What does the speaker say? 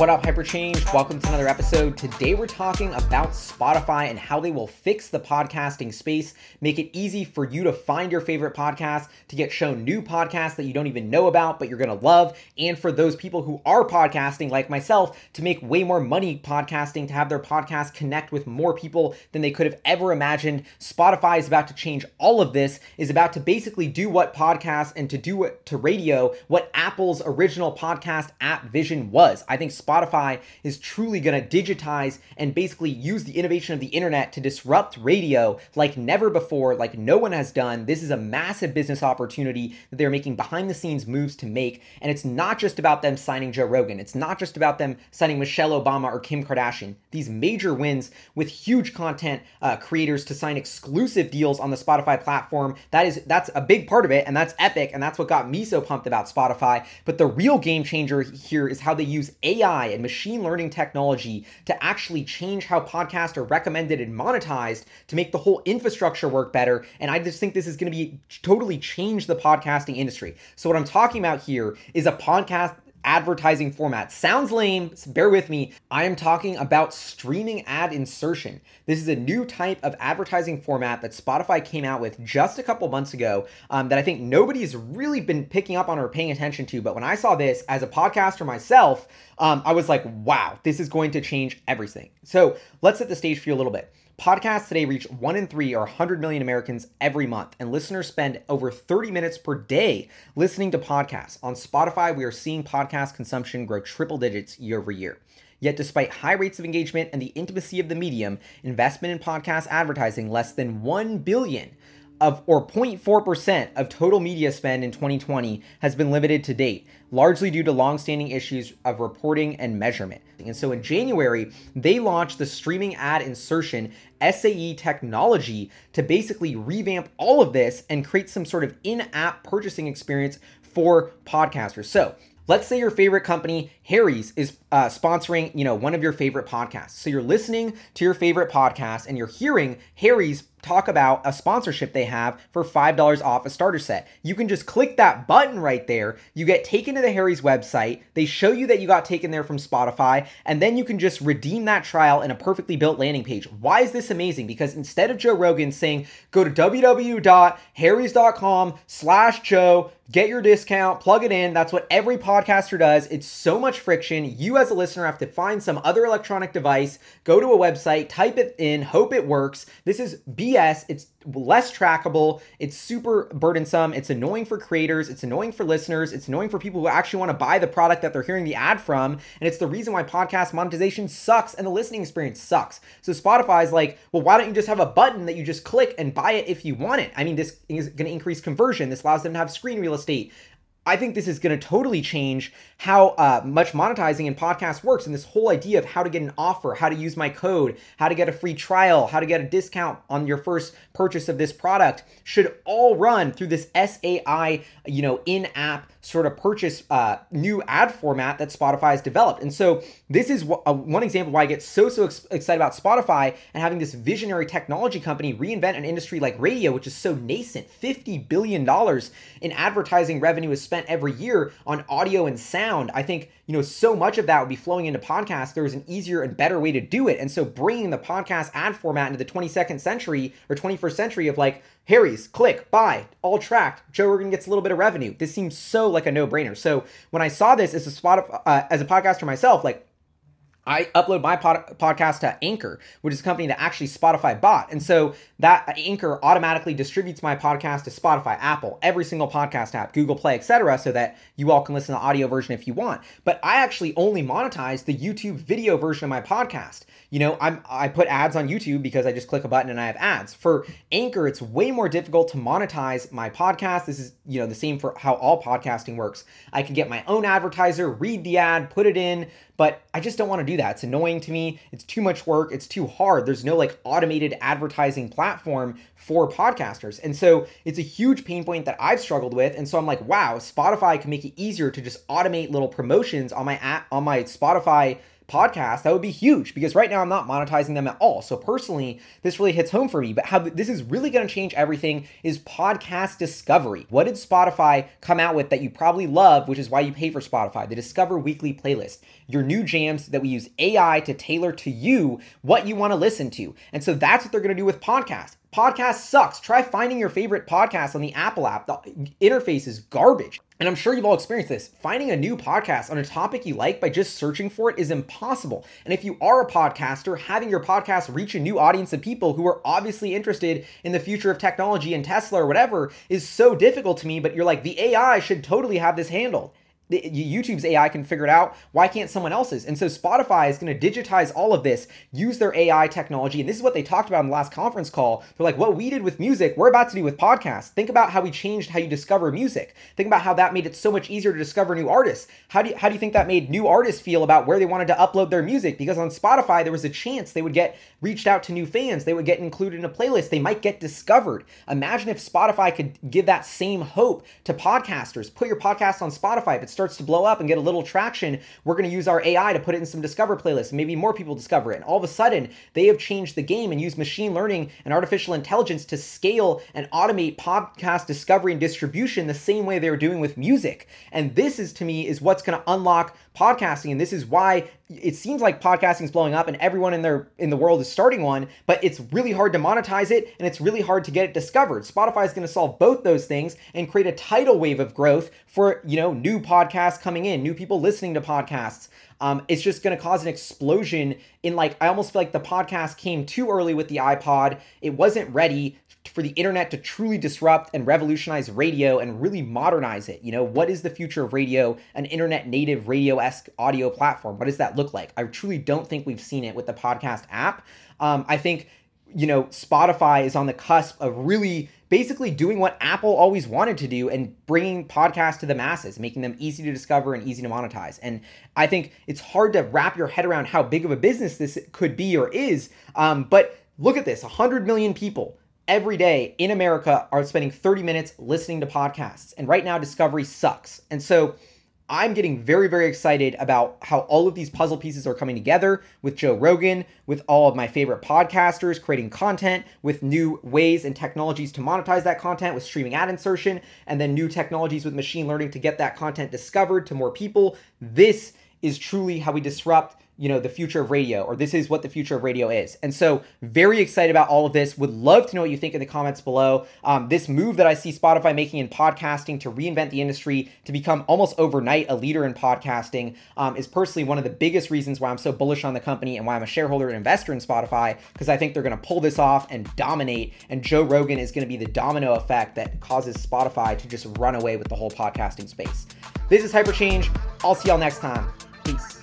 What up, Hyperchange? Welcome to another episode. Today we're talking about Spotify and how they will fix the podcasting space, make it easy for you to find your favorite podcasts, to get shown new podcasts that you don't even know about but you're going to love, and for those people who are podcasting like myself to make way more money podcasting, to have their podcast connect with more people than they could have ever imagined. Spotify is about to change all of this, is about to basically do what podcasts and to do it to radio, what Apple's original podcast app vision was. I think Spotify Spotify is truly going to digitize and basically use the innovation of the internet to disrupt radio like never before, like no one has done. This is a massive business opportunity that they're making behind the scenes moves to make. And it's not just about them signing Joe Rogan, it's not just about them signing Michelle Obama or Kim Kardashian. These major wins with huge content uh, creators to sign exclusive deals on the Spotify platform. That is that's a big part of it, and that's epic, and that's what got me so pumped about Spotify. But the real game changer here is how they use AI AI and machine learning technology to actually change how podcasts are recommended and monetized to make the whole infrastructure work better. And I just think this is going to be totally change the podcasting industry. So what I'm talking about here is a podcast advertising format. Sounds lame, so bear with me. I am talking about streaming ad insertion. This is a new type of advertising format that Spotify came out with just a couple months ago um, that I think nobody's really been picking up on or paying attention to. But when I saw this as a podcaster myself, um, I was like, wow, this is going to change everything. So let's set the stage for you a little bit. Podcasts today reach one in three or 100 million Americans every month, and listeners spend over 30 minutes per day listening to podcasts. On Spotify, we are seeing podcast consumption grow triple digits year over year. Yet, despite high rates of engagement and the intimacy of the medium, investment in podcast advertising less than 1 billion of or 0.4% of total media spend in 2020 has been limited to date, largely due to long-standing issues of reporting and measurement. And so in January, they launched the streaming ad insertion SAE technology to basically revamp all of this and create some sort of in-app purchasing experience for podcasters. So Let's say your favorite company, Harry's, is uh, sponsoring, you know, one of your favorite podcasts. So you're listening to your favorite podcast and you're hearing Harry's talk about a sponsorship they have for $5 off a starter set. You can just click that button right there. You get taken to the Harry's website. They show you that you got taken there from Spotify, and then you can just redeem that trial in a perfectly built landing page. Why is this amazing? Because instead of Joe Rogan saying, go to www.harrys.com slash Joe, get your discount, plug it in. That's what every podcaster does. It's so much friction. You, as a listener, have to find some other electronic device, go to a website, type it in, hope it works. This is be BS. It's less trackable. It's super burdensome. It's annoying for creators. It's annoying for listeners. It's annoying for people who actually want to buy the product that they're hearing the ad from. And it's the reason why podcast monetization sucks and the listening experience sucks. So Spotify's like, well, why don't you just have a button that you just click and buy it if you want it? I mean, this is going to increase conversion. This allows them to have screen real estate. I think this is going to totally change how uh, much monetizing in podcasts works and this whole idea of how to get an offer, how to use my code, how to get a free trial, how to get a discount on your first purchase of this product should all run through this SAI, you know, in-app sort of purchase uh, new ad format that Spotify has developed. And so this is w- uh, one example why I get so, so ex- excited about Spotify and having this visionary technology company reinvent an industry like radio, which is so nascent, $50 billion in advertising revenue is spent every year on audio and sound, I think, you know, so much of that would be flowing into podcasts. There's an easier and better way to do it. And so bringing the podcast ad format into the 22nd century or 21st century of like, Harry's, click, buy, all tracked. Joe Rogan gets a little bit of revenue. This seems so like a no brainer. So when I saw this as a spot of, uh, as a podcaster myself, like I upload my pod- podcast to Anchor, which is a company that actually Spotify bought. And so that Anchor automatically distributes my podcast to Spotify, Apple, every single podcast app, Google Play, etc., so that you all can listen to the audio version if you want. But I actually only monetize the YouTube video version of my podcast. You know, I'm I put ads on YouTube because I just click a button and I have ads. For Anchor, it's way more difficult to monetize my podcast. This is, you know, the same for how all podcasting works. I can get my own advertiser, read the ad, put it in, but I just don't want to do that. It's annoying to me. It's too much work. It's too hard. There's no like automated advertising platform for podcasters. And so it's a huge pain point that I've struggled with. And so I'm like, wow, Spotify can make it easier to just automate little promotions on my app, on my Spotify podcast, that would be huge because right now I'm not monetizing them at all. So personally, this really hits home for me. But how this is really going to change everything is podcast discovery. What did Spotify come out with that you probably love, which is why you pay for Spotify? The Discover Weekly playlist, your new jams that we use AI to tailor to you what you want to listen to. And so that's what they're going to do with podcasts. Podcast sucks. Try finding your favorite podcast on the Apple app. The interface is garbage. And I'm sure you've all experienced this. Finding a new podcast on a topic you like by just searching for it is impossible. And if you are a podcaster, having your podcast reach a new audience of people who are obviously interested in the future of technology and Tesla or whatever is so difficult to me, but you're like, the AI should totally have this handled. YouTube's AI can figure it out. Why can't someone else's? And so Spotify is going to digitize all of this, use their AI technology. And this is what they talked about in the last conference call. They're like, what we did with music, we're about to do with podcasts. Think about how we changed how you discover music. Think about how that made it so much easier to discover new artists. How do you, how do you think that made new artists feel about where they wanted to upload their music? Because on Spotify, there was a chance they would get reached out to new fans. They would get included in a playlist. They might get discovered. Imagine if Spotify could give that same hope to podcasters. Put your podcast on Spotify. If it's starts to blow up and get a little traction, we're going to use our AI to put it in some Discover playlists. Maybe more people discover it. And all of a sudden, they have changed the game and used machine learning and artificial intelligence to scale and automate podcast discovery and distribution the same way they were doing with music. And this is to me is what's going to unlock podcasting. And this is why it seems like podcasting is blowing up and everyone in their in the world is starting one but it's really hard to monetize it and it's really hard to get it discovered spotify is going to solve both those things and create a tidal wave of growth for you know new podcasts coming in new people listening to podcasts um, it's just going to cause an explosion in like i almost feel like the podcast came too early with the ipod it wasn't ready for the internet to truly disrupt and revolutionize radio and really modernize it. You know, what is the future of radio, an internet native radio esque audio platform? What does that look like? I truly don't think we've seen it with the podcast app. Um, I think, you know, Spotify is on the cusp of really basically doing what Apple always wanted to do and bringing podcasts to the masses, making them easy to discover and easy to monetize. And I think it's hard to wrap your head around how big of a business this could be or is. Um, but look at this 100 million people every day in America are spending 30 minutes listening to podcasts. And right now, discovery sucks. And so I'm getting very, very excited about how all of these puzzle pieces are coming together with Joe Rogan, with all of my favorite podcasters creating content, with new ways and technologies to monetize that content, with streaming ad insertion, and then new technologies with machine learning to get that content discovered to more people. This is truly how we disrupt you know, the future of radio, or this is what the future of radio is. And so, very excited about all of this. Would love to know what you think in the comments below. Um, this move that I see Spotify making in podcasting to reinvent the industry, to become almost overnight a leader in podcasting, um, is personally one of the biggest reasons why I'm so bullish on the company and why I'm a shareholder and investor in Spotify, because I think they're going to pull this off and dominate. And Joe Rogan is going to be the domino effect that causes Spotify to just run away with the whole podcasting space. This is Hyperchange. I'll see y'all next time. Peace.